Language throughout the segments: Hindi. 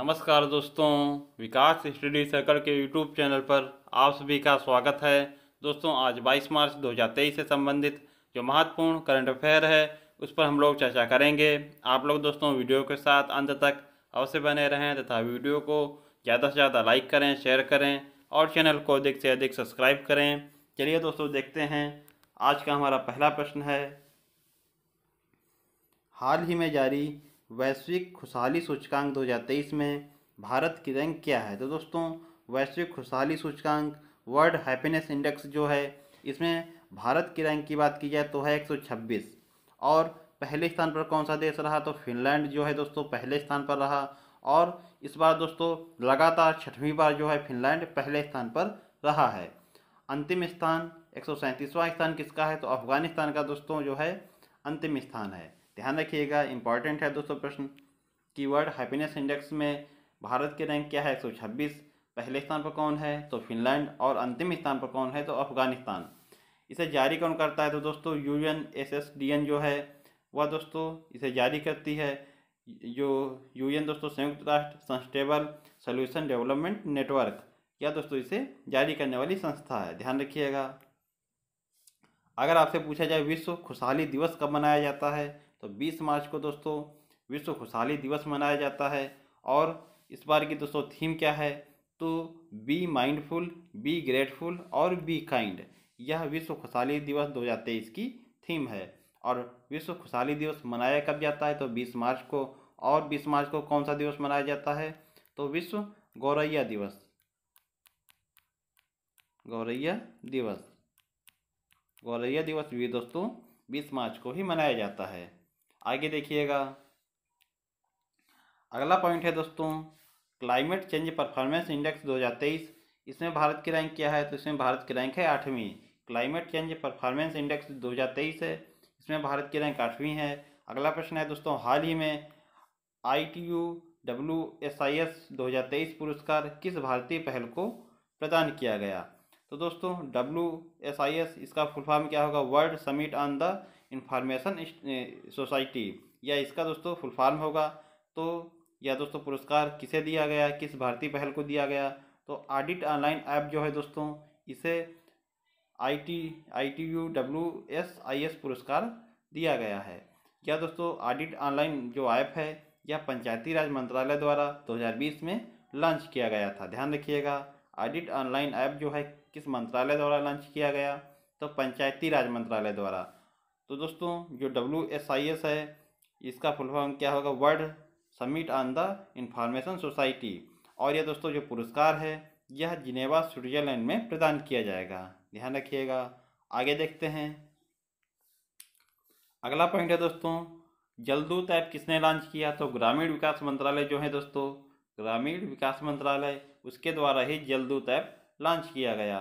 नमस्कार दोस्तों विकास स्टडी सर्कल के यूट्यूब चैनल पर आप सभी का स्वागत है दोस्तों आज 22 मार्च 2023 से संबंधित जो महत्वपूर्ण करंट अफेयर है उस पर हम लोग चर्चा करेंगे आप लोग दोस्तों वीडियो के साथ अंत तक अवश्य बने रहें तथा वीडियो को ज़्यादा से ज़्यादा लाइक करें शेयर करें और चैनल को अधिक से अधिक सब्सक्राइब करें चलिए दोस्तों देखते हैं आज का हमारा पहला प्रश्न है हाल ही में जारी वैश्विक खुशहाली सूचकांक 2023 में भारत की रैंक क्या है तो दोस्तों वैश्विक खुशहाली सूचकांक वर्ल्ड हैप्पीनेस इंडेक्स जो है इसमें भारत की रैंक की बात की जाए तो है 126 और पहले स्थान पर कौन सा देश रहा तो फिनलैंड जो है दोस्तों पहले स्थान पर रहा और इस बार दोस्तों लगातार छठवीं बार जो है फिनलैंड पहले स्थान पर रहा है अंतिम स्थान एक स्थान किसका है तो अफगानिस्तान का दोस्तों जो है अंतिम स्थान है ध्यान रखिएगा इंपॉर्टेंट है दोस्तों प्रश्न कीवर्ड हैप्पीनेस इंडेक्स में भारत के रैंक क्या है एक सौ छब्बीस पहले स्थान पर कौन है तो फिनलैंड और अंतिम स्थान पर कौन है तो अफगानिस्तान इसे जारी कौन करता है तो दोस्तों U N S S D N जो है वह दोस्तों इसे जारी करती है जो यू दोस्तों संयुक्त राष्ट्र संस्टेबल सोल्यूशन डेवलपमेंट नेटवर्क या दोस्तों इसे जारी करने वाली संस्था है ध्यान रखिएगा अगर आपसे पूछा जाए विश्व खुशहाली दिवस कब मनाया जाता है तो बीस मार्च को दोस्तों विश्व खुशहाली दिवस मनाया जाता है और इस बार की दोस्तों थीम क्या है तो बी माइंडफुल बी ग्रेटफुल और बी काइंड यह विश्व खुशहाली दिवस दो हज़ार तेईस की थीम है और विश्व खुशहाली दिवस मनाया कब जाता है तो बीस मार्च को और बीस मार्च को कौन सा दिवस मनाया जाता है तो विश्व गौरैया दिवस गौरैया दिवस गौरैया दिवस भी दोस्तों बीस मार्च को ही मनाया जाता है आगे देखिएगा अगला पॉइंट है दोस्तों क्लाइमेट चेंज परफॉर्मेंस इंडेक्स 2023 इसमें भारत की रैंक क्या है तो इसमें भारत की रैंक है आठवीं क्लाइमेट चेंज परफॉर्मेंस इंडेक्स 2023 है इसमें भारत की रैंक आठवीं है अगला प्रश्न है दोस्तों हाल ही में I T U W S I S दो हज़ार तेईस पुरस्कार किस भारतीय पहल को प्रदान किया गया तो दोस्तों डब्ल्यू एस आई एस इसका फुल फॉर्म क्या होगा world summit on the information society या इसका दोस्तों फुल फॉर्म होगा तो या दोस्तों पुरस्कार किसे दिया गया किस भारतीय पहल को दिया गया तो ऑडिट ऑनलाइन ऐप जो है दोस्तों इसे I T I T U W S I S पुरस्कार दिया गया है या दोस्तों ऑडिट ऑनलाइन जो ऐप है यह पंचायती राज मंत्रालय द्वारा 2020 में लॉन्च किया गया था ध्यान रखिएगा ऑडिट ऑनलाइन ऐप जो है किस मंत्रालय द्वारा लॉन्च किया गया तो पंचायती राज मंत्रालय द्वारा तो दोस्तों जो डब्ल्यू एस आई एस है इसका फुल फॉर्म क्या होगा world summit on the information society और यह दोस्तों जो पुरस्कार है यह जिनेवा स्विट्जरलैंड में प्रदान किया जाएगा ध्यान रखिएगा आगे देखते हैं अगला पॉइंट है दोस्तों जलदूत ऐप किसने लॉन्च किया तो ग्रामीण विकास मंत्रालय जो है दोस्तों ग्रामीण विकास मंत्रालय उसके द्वारा ही जलदूत ऐप लॉन्च किया गया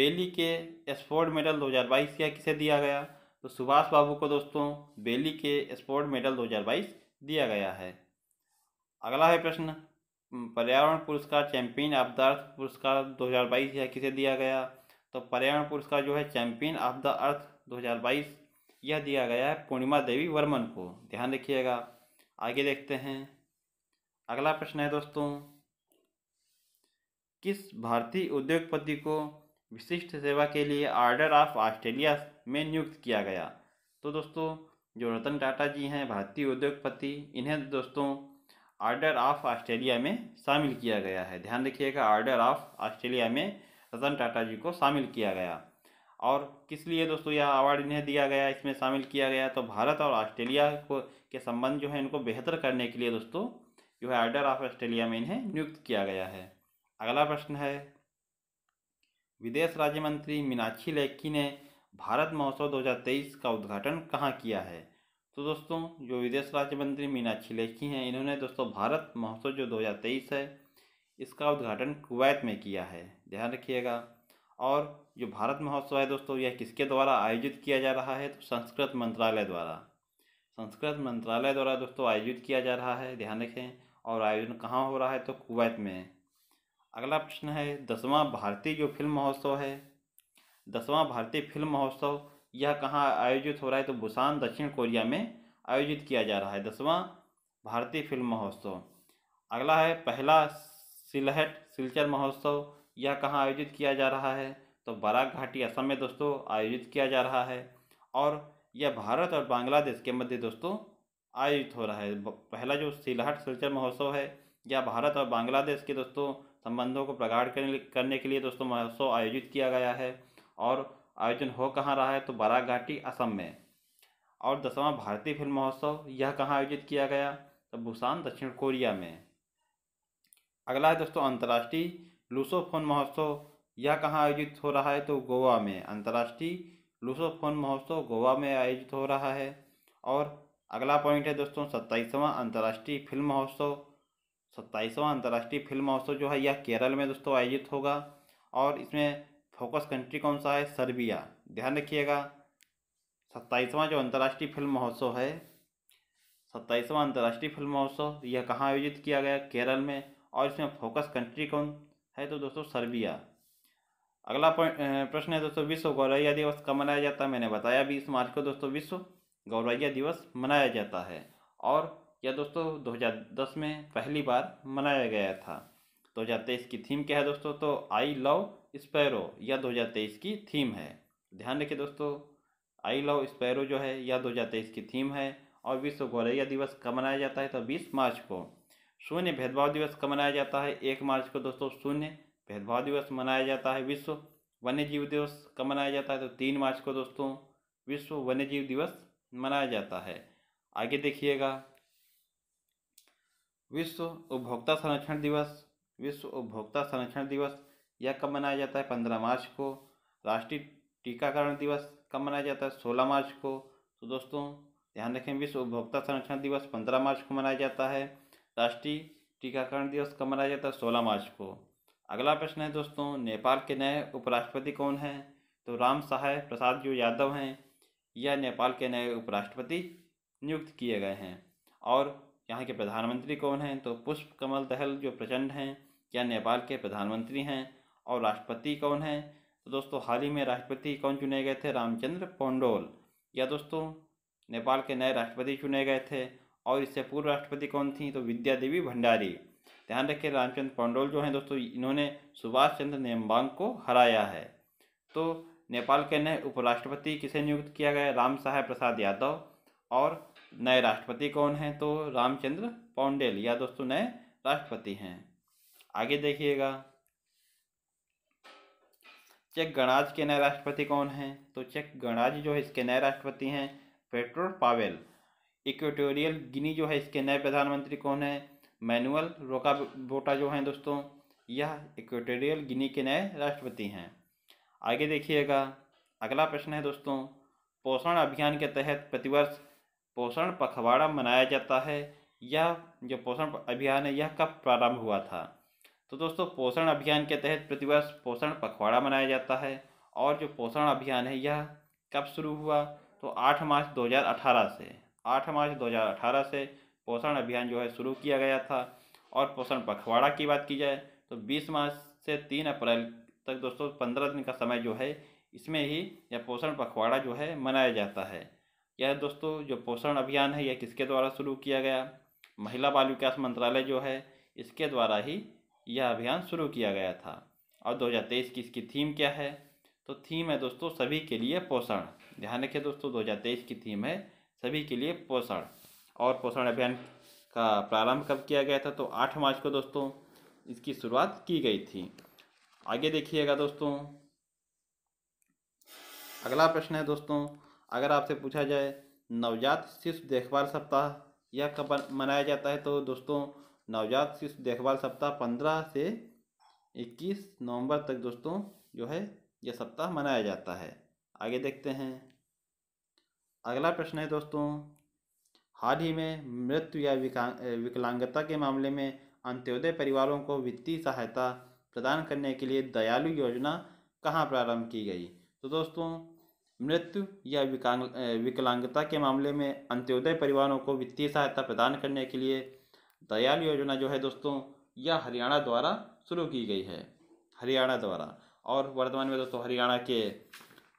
बेली के स्फोर्ड मेडल 2022 बाईस किसे दिया गया तो सुभाष बाबू को दोस्तों बेली के स्पोर्ट मेडल 2022 दिया गया है अगला है प्रश्न पर्यावरण पुरस्कार चैंपियन ऑफ द अर्थ पुरस्कार 2022 यह किसे दिया गया तो पर्यावरण पुरस्कार जो है चैंपियन ऑफ द अर्थ 2022 यह दिया गया है पूर्णिमा देवी वर्मन को ध्यान रखिएगा आगे देखते हैं अगला प्रश्न है दोस्तों किस भारतीय उद्योगपति को विशिष्ट सेवा के लिए आर्डर ऑफ ऑस्ट्रेलिया में नियुक्त किया गया तो दोस्तों जो रतन टाटा जी हैं भारतीय उद्योगपति इन्हें दोस्तों आर्डर ऑफ ऑस्ट्रेलिया में शामिल किया गया है ध्यान रखिएगा आर्डर ऑफ ऑस्ट्रेलिया में रतन टाटा जी को शामिल किया गया और किस लिए दोस्तों यह अवार्ड इन्हें दिया गया इसमें शामिल किया गया तो भारत और ऑस्ट्रेलिया को के संबंध जो है इनको बेहतर करने के लिए दोस्तों जो है आर्डर ऑफ ऑस्ट्रेलिया में इन्हें नियुक्त किया गया है अगला प्रश्न है विदेश राज्य मंत्री मीनाक्षी लेखी ने भारत महोत्सव 2023 का उद्घाटन कहाँ किया है तो दोस्तों जो विदेश राज्य मंत्री मीनाक्षी लेखी हैं इन्होंने दोस्तों भारत महोत्सव जो 2023 है इसका उद्घाटन कुवैत में किया है ध्यान रखिएगा और जो भारत महोत्सव है दोस्तों यह किसके द्वारा आयोजित किया जा रहा है तो संस्कृत मंत्रालय द्वारा संस्कृत मंत्रालय द्वारा दोस्तों आयोजित किया जा रहा है ध्यान रखें और आयोजन कहाँ हो रहा है तो कुवैत में अगला प्रश्न है दसवां भारतीय जो फिल्म महोत्सव है दसवां भारतीय फिल्म महोत्सव यह कहाँ आयोजित हो रहा है तो भूसान दक्षिण कोरिया में आयोजित किया जा रहा है दसवां भारतीय फिल्म महोत्सव अगला है पहला सिलहट सिलचर महोत्सव यह कहाँ आयोजित किया जा रहा है तो बराक घाटी असम में दोस्तों आयोजित किया जा रहा है और यह भारत और बांग्लादेश के मध्य दोस्तों आयोजित हो रहा है पहला जो सिलहट सिलचर महोत्सव है यह भारत और बांग्लादेश के दोस्तों संबंधों को प्रगाढ़ करने के लिए दोस्तों महोत्सव आयोजित किया गया है और आयोजन हो कहाँ रहा है तो बाराघाटी असम में और दसवां भारतीय फिल्म महोत्सव यह कहाँ आयोजित किया गया तो भूसान दक्षिण कोरिया में अगला है दोस्तों अंतर्राष्ट्रीय लूसोफोन महोत्सव यह कहाँ आयोजित हो रहा है तो गोवा में अंतर्राष्ट्रीय लूसोफोन महोत्सव गोवा में आयोजित हो रहा है और अगला पॉइंट है दोस्तों सत्ताईसवां अंतर्राष्ट्रीय फिल्म महोत्सव सत्ताईसवां अंतर्राष्ट्रीय फिल्म महोत्सव जो है यह केरल में दोस्तों आयोजित होगा और इसमें फोकस कंट्री कौन सा है सर्बिया ध्यान रखिएगा सत्ताईसवां जो अंतर्राष्ट्रीय फिल्म महोत्सव है सत्ताईसवां अंतर्राष्ट्रीय फिल्म महोत्सव यह कहाँ आयोजित किया गया केरल में और इसमें फोकस कंट्री कौन है तो दोस्तों सर्बिया अगला प्रश्न है दोस्तों विश्व गौरैया दिवस कब मनाया जाता है मैंने बताया बीस मार्च को दोस्तों विश्व गौरैया दिवस मनाया जाता है और यह दोस्तों 2010 में पहली बार मनाया गया था दो हज़ार की थीम क्या है दोस्तों तो आई लव स्पैरो हजार 2023 की थीम है ध्यान रखिए दोस्तों आई लव स्पैरो जो है यह 2023 की थीम है और विश्व गौरैया दिवस कब मनाया जाता है तो 20 मार्च को शून्य भेदभाव दिवस कब मनाया जाता है एक मार्च को दोस्तों शून्य भेदभाव दिवस मनाया जाता है विश्व वन्य जीव दिवस कब मनाया जाता है तो तीन मार्च को दोस्तों विश्व वन्य जीव दिवस मनाया जाता है आगे देखिएगा विश्व उपभोक्ता संरक्षण दिवस विश्व उपभोक्ता संरक्षण दिवस यह कब मनाया जाता है पंद्रह मार्च को राष्ट्रीय टीकाकरण दिवस कब मनाया जाता है सोलह मार्च को तो दोस्तों ध्यान रखें विश्व उपभोक्ता संरक्षण दिवस पंद्रह मार्च को मनाया जाता है राष्ट्रीय टीकाकरण दिवस कब मनाया जाता है सोलह मार्च को अगला प्रश्न है दोस्तों नेपाल के नए उपराष्ट्रपति कौन हैं तो राम सहाय प्रसाद जो यादव हैं यह नेपाल के नए उपराष्ट्रपति नियुक्त किए गए हैं और यहाँ के प्रधानमंत्री कौन हैं तो पुष्प कमल दहल जो प्रचंड हैं यह नेपाल के प्रधानमंत्री हैं और राष्ट्रपति कौन है तो दोस्तों हाल ही में राष्ट्रपति कौन चुने गए थे रामचंद्र पोंडोल या दोस्तों नेपाल के नए राष्ट्रपति चुने गए थे और इससे पूर्व राष्ट्रपति कौन थी तो विद्या देवी भंडारी ध्यान रखिए रामचंद्र पोंडोल जो हैं दोस्तों इन्होंने सुभाष चंद्र नेम्बांग को हराया है तो नेपाल के नए उपराष्ट्रपति किसे नियुक्त किया गया राम साहेब प्रसाद यादव और नए राष्ट्रपति कौन हैं तो रामचंद्र पौंडेल या दोस्तों नए राष्ट्रपति हैं आगे देखिएगा चेक गणराज के नए राष्ट्रपति कौन हैं तो चेक गणराज्य जो है इसके नए राष्ट्रपति हैं पेट्रो पावेल इक्वेटोरियल गिनी जो है इसके नए प्रधानमंत्री कौन है मैनुअल रोका बोटा जो हैं दोस्तों यह इक्वेटोरियल गिनी के नए राष्ट्रपति हैं आगे देखिएगा अगला प्रश्न है दोस्तों पोषण अभियान के तहत प्रतिवर्ष पोषण पखवाड़ा मनाया जाता है यह जो पोषण अभियान है यह कब प्रारंभ हुआ था तो दोस्तों पोषण अभियान के तहत प्रतिवर्ष पोषण पखवाड़ा मनाया जाता है और जो पोषण अभियान है यह कब शुरू हुआ तो आठ मार्च दो से आठ मार्च दो से पोषण अभियान जो है शुरू किया गया था और पोषण पखवाड़ा की बात की जाए तो बीस मार्च से तीन अप्रैल तक दोस्तों पंद्रह दिन का समय जो है इसमें ही यह पोषण पखवाड़ा जो है मनाया जाता है यह दोस्तों जो पोषण अभियान है यह किसके द्वारा शुरू किया गया महिला बाल विकास मंत्रालय जो है इसके द्वारा ही यह अभियान शुरू किया गया था और 2023 की इसकी थीम क्या है तो थीम है दोस्तों सभी के लिए पोषण ध्यान रखिए दोस्तों 2023 की थीम है सभी के लिए पोषण और पोषण अभियान का प्रारंभ कब किया गया था तो आठ मार्च को दोस्तों इसकी शुरुआत की गई थी आगे देखिएगा दोस्तों अगला प्रश्न है दोस्तों अगर आपसे पूछा जाए नवजात शिशु देखभाल सप्ताह यह कब मनाया जाता है तो दोस्तों नवजात शिशु देखभाल सप्ताह पंद्रह से इक्कीस नवंबर तक दोस्तों जो है यह सप्ताह मनाया जाता है आगे देखते हैं अगला प्रश्न है दोस्तों हाल ही में मृत्यु या विकलांगता के मामले में अंत्योदय परिवारों को वित्तीय सहायता प्रदान करने के लिए दयालु योजना कहाँ प्रारंभ की गई तो दोस्तों मृत्यु या विकलांगता के मामले में अंत्योदय परिवारों को वित्तीय सहायता प्रदान करने के लिए दयाल योजना जो है दोस्तों यह हरियाणा द्वारा शुरू की गई है हरियाणा द्वारा और वर्तमान में दोस्तों हरियाणा के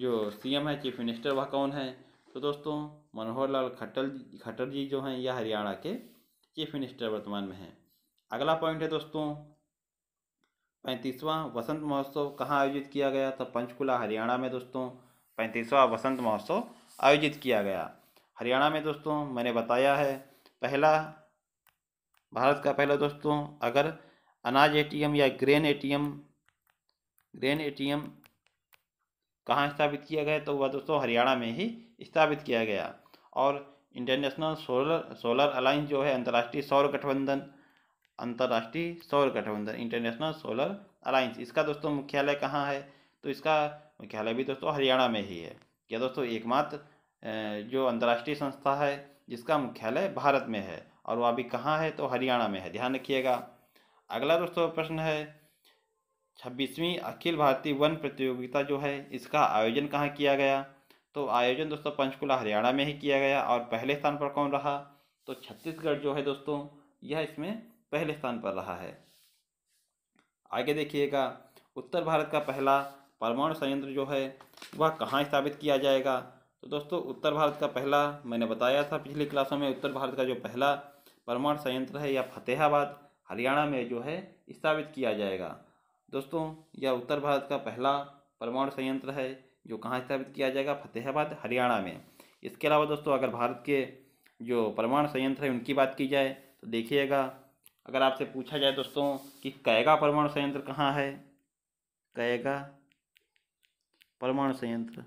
जो सीएम है चीफ मिनिस्टर वह कौन है तो दोस्तों मनोहर लाल खट्टर खट्टर जी जो हैं यह हरियाणा के चीफ मिनिस्टर वर्तमान में हैं अगला पॉइंट है दोस्तों पैंतीसवां वसंत महोत्सव कहाँ आयोजित किया गया था पंचकुला हरियाणा में दोस्तों पैंतीसवां वसंत महोत्सव आयोजित किया गया हरियाणा में दोस्तों मैंने बताया है पहला भारत का पहला दोस्तों अगर अनाज एटीएम या ग्रेन एटीएम ग्रेन एटीएम कहाँ स्थापित किया गया तो वह दोस्तों हरियाणा में ही स्थापित किया गया और इंटरनेशनल सोलर सोलर अलाइंस जो है अंतर्राष्ट्रीय सौर गठबंधन अंतर्राष्ट्रीय सौर गठबंधन इंटरनेशनल सोलर अलाइंस इसका दोस्तों मुख्यालय कहाँ है तो इसका मुख्यालय भी दोस्तों हरियाणा में ही है क्या दोस्तों एकमात्र जो अंतर्राष्ट्रीय संस्था है जिसका मुख्यालय भारत में है और वह अभी कहाँ है तो हरियाणा में है ध्यान रखिएगा अगला दोस्तों प्रश्न है छब्बीसवीं अखिल भारतीय वन प्रतियोगिता जो है इसका आयोजन कहाँ किया गया तो आयोजन दोस्तों पंचकुला हरियाणा में ही किया गया और पहले स्थान पर कौन रहा तो छत्तीसगढ़ जो है दोस्तों यह इसमें पहले स्थान पर रहा है आगे देखिएगा उत्तर भारत का पहला परमाणु संयंत्र जो है वह कहाँ स्थापित किया जाएगा तो दोस्तों उत्तर भारत का पहला मैंने बताया था पिछली क्लासों में उत्तर भारत का जो पहला परमाणु संयंत्र है या फतेहाबाद हरियाणा में जो है स्थापित किया जाएगा दोस्तों यह उत्तर भारत का पहला परमाणु संयंत्र है जो कहाँ स्थापित किया जाएगा फतेहाबाद हरियाणा में इसके अलावा दोस्तों अगर भारत के जो परमाणु संयंत्र है उनकी बात की जाए तो देखिएगा अगर आपसे पूछा जाए दोस्तों कि कैगा परमाणु संयंत्र कहाँ है कैगा परमाणु संयंत्र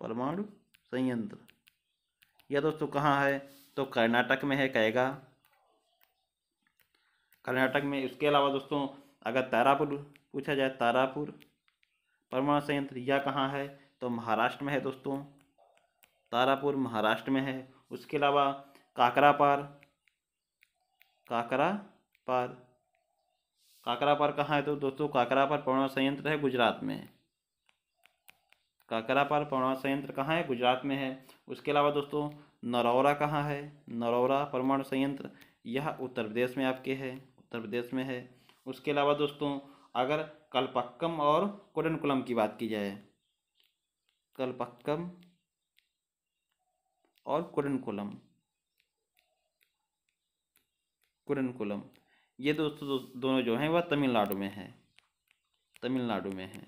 परमाणु संयंत्र यह दोस्तों कहाँ है तो कर्नाटक में है कहेगा कर्नाटक में इसके अलावा दोस्तों अगर तारापुर पूछा जाए तारापुर परमाणु संयंत्र यह कहाँ है तो महाराष्ट्र में है दोस्तों तारापुर महाराष्ट्र में है उसके अलावा काकरापार काकरा पार काकरा पार कहाँ है तो दोस्तों काकरा पार परमाणु संयंत्र है गुजरात में काकरा पार परमाणु संयंत्र कहाँ है गुजरात में है उसके अलावा दोस्तों नरौरा कहाँ है नरौरा परमाणु संयंत्र यह उत्तर प्रदेश में आपके है उत्तर प्रदेश में है उसके अलावा दोस्तों अगर कलपक्कम और कोडनकुलम की बात की जाए कलपक्कम और कोडनकुलम कुरनकुलम ये दोस्तों दो, दोनों जो हैं वह तमिलनाडु में है तमिलनाडु में है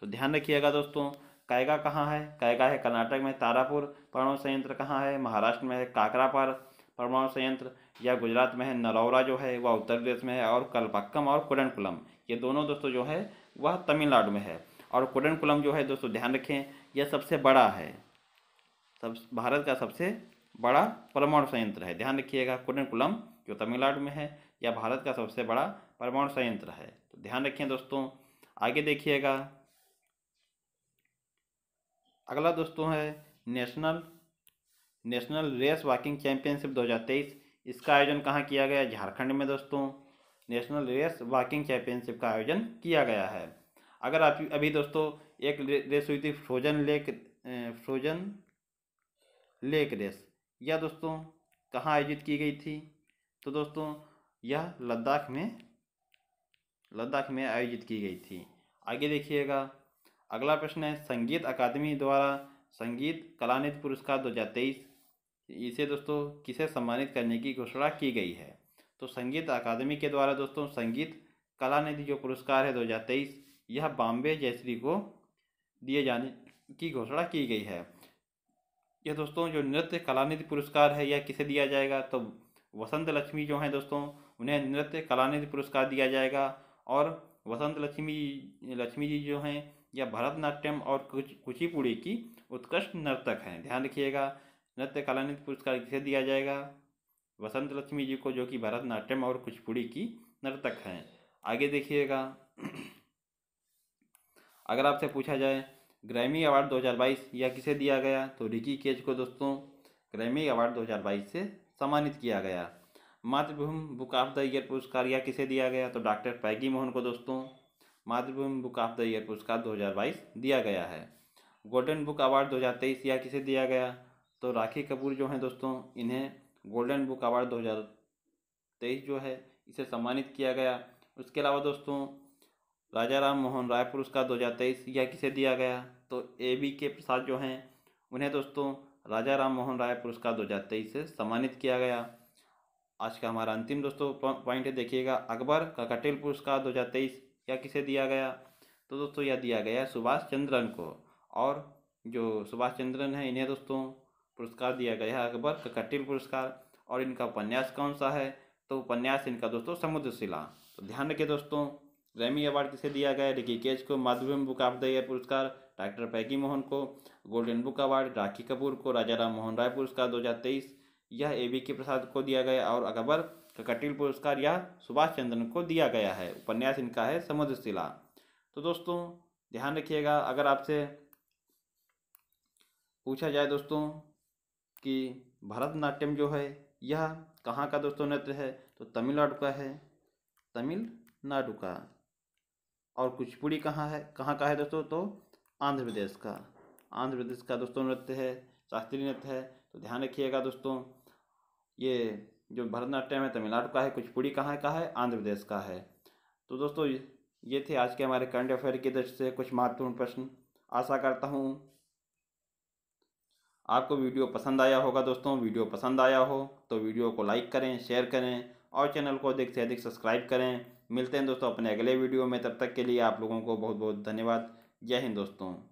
तो ध्यान रखिएगा दोस्तों कायगा कहाँ है कायगा है कर्नाटक में तारापुर परमाणु संयंत्र कहाँ है महाराष्ट्र में है काकरापार परमाणु संयंत्र या गुजरात में है नरौरा जो है वह उत्तर प्रदेश में है और कलपक्कम और कुडनकुलम ये दोनों दोस्तों जो है वह तमिलनाडु में है और कुडनकुलम जो है दोस्तों ध्यान रखें यह सबसे बड़ा है सब भारत का सबसे बड़ा परमाणु संयंत्र है ध्यान रखिएगा कुडनकुलम जो तमिलनाडु में है यह भारत का सबसे बड़ा परमाणु संयंत्र है तो ध्यान रखें दोस्तों आगे देखिएगा अगला दोस्तों तो है national national race walking championship 2023 इसका आयोजन कहाँ किया गया झारखंड में दोस्तों नेशनल रेस वॉकिंग चैंपियनशिप का आयोजन किया गया है अगर आप अभी दोस्तों एक रेस हुई थी frozen lake frozen lake race यह दोस्तों कहाँ आयोजित की गई थी तो दोस्तों यह लद्दाख में लद्दाख में आयोजित की गई थी आगे देखिएगा अगला प्रश्न है संगीत अकादमी द्वारा संगीत कलानिध पुरस्कार 2023 इसे दोस्तों किसे सम्मानित करने की घोषणा की गई है तो संगीत अकादमी के द्वारा दोस्तों संगीत कलानिधि जो पुरस्कार है तेईस यह बॉम्बे जयश्री को दिए जाने की घोषणा की गई है यह दोस्तों जो नृत्य कलानिधि पुरस्कार है यह किसे दिया जाएगा तो वसंत लक्ष्मी जो हैं दोस्तों उन्हें नृत्य कलानिधि पुरस्कार दिया जाएगा और वसंत लक्ष्मी लक्ष्मी जी जो हैं या भरतनाट्यम और कुचिपुड़ी की उत्कृष्ट नर्तक हैं ध्यान रखिएगा नृत्य नृत्य पुरस्कार किसे दिया जाएगा वसंत लक्ष्मी जी को जो कि भरतनाट्यम और कुचिपुड़ी की नर्तक हैं आगे देखिएगा अगर आपसे पूछा जाए ग्रैमी अवार्ड 2022 या किसे दिया गया तो रिकी केज को दोस्तों ग्रैमी अवार्ड 2022 से सम्मानित किया गया मातृभूमि बुक ऑफ द ईयर पुरस्कार या किसे दिया गया तो डॉक्टर पैगी मोहन को दोस्तों मातृभूमि बुक ऑफ द ईयर पुरस्कार 2022 दिया गया है गोल्डन बुक अवार्ड 2023 या किसे दिया गया तो राखी कपूर जो हैं दोस्तों इन्हें गोल्डन बुक अवार्ड 2023 जो है इसे सम्मानित किया गया उसके अलावा दोस्तों राजा राम मोहन राय पुरस्कार दो हज़ार तेईस यह किसे दिया गया तो ए बी के प्रसाद जो हैं उन्हें दोस्तों राजा राम मोहन राय पुरस्कार दो हज़ार तेईस से सम्मानित किया गया आज का हमारा अंतिम दोस्तों पॉइंट है देखिएगा अकबर का कटेल पुरस्कार दो हज़ार तेईस या किसे दिया गया तो दोस्तों यह दिया गया सुभाष चंद्रन को और जो सुभाष चंद्रन है इन्हें दोस्तों पुरस्कार दिया गया है अकबर कटिल पुरस्कार और इनका उपन्यास कौन सा है तो उपन्यास इनका दोस्तों समुद्रशिला तो ध्यान रखिए दोस्तों रैमी अवार्ड किसे दिया गया रिकी केज को Madhuri book of the year पुरस्कार डॉक्टर पैगी मोहन को golden book award Rakhi Kapoor को राजा राम मोहन राय पुरस्कार दो यह ए बी के प्रसाद को दिया गया और अकबर तो कटिल पुरस्कार यह सुभाष चंद्रन को दिया गया है उपन्यास इनका है समुद्रशिला तो दोस्तों ध्यान रखिएगा अगर आपसे पूछा जाए दोस्तों कि भरतनाट्यम जो है यह कहाँ का दोस्तों नृत्य है तो तमिलनाडु का है तमिलनाडु का और कुचपुड़ी कहाँ है कहाँ का है दोस्तों तो आंध्र प्रदेश का आंध्र प्रदेश का दोस्तों नृत्य है शास्त्रीय नृत्य है तो ध्यान रखिएगा दोस्तों ये जो भरतनाट्यम है तमिलनाडु का है कुचपुड़ी कहाँ का है आंध्र प्रदेश का है तो दोस्तों ये थे आज के हमारे करंट अफेयर की दृष्टि से कुछ महत्वपूर्ण प्रश्न आशा करता हूँ आपको वीडियो पसंद आया होगा दोस्तों वीडियो पसंद आया हो तो वीडियो को लाइक करें शेयर करें और चैनल को अधिक से अधिक सब्सक्राइब करें मिलते हैं दोस्तों अपने अगले वीडियो में तब तक के लिए आप लोगों को बहुत बहुत धन्यवाद जय हिंद दोस्तों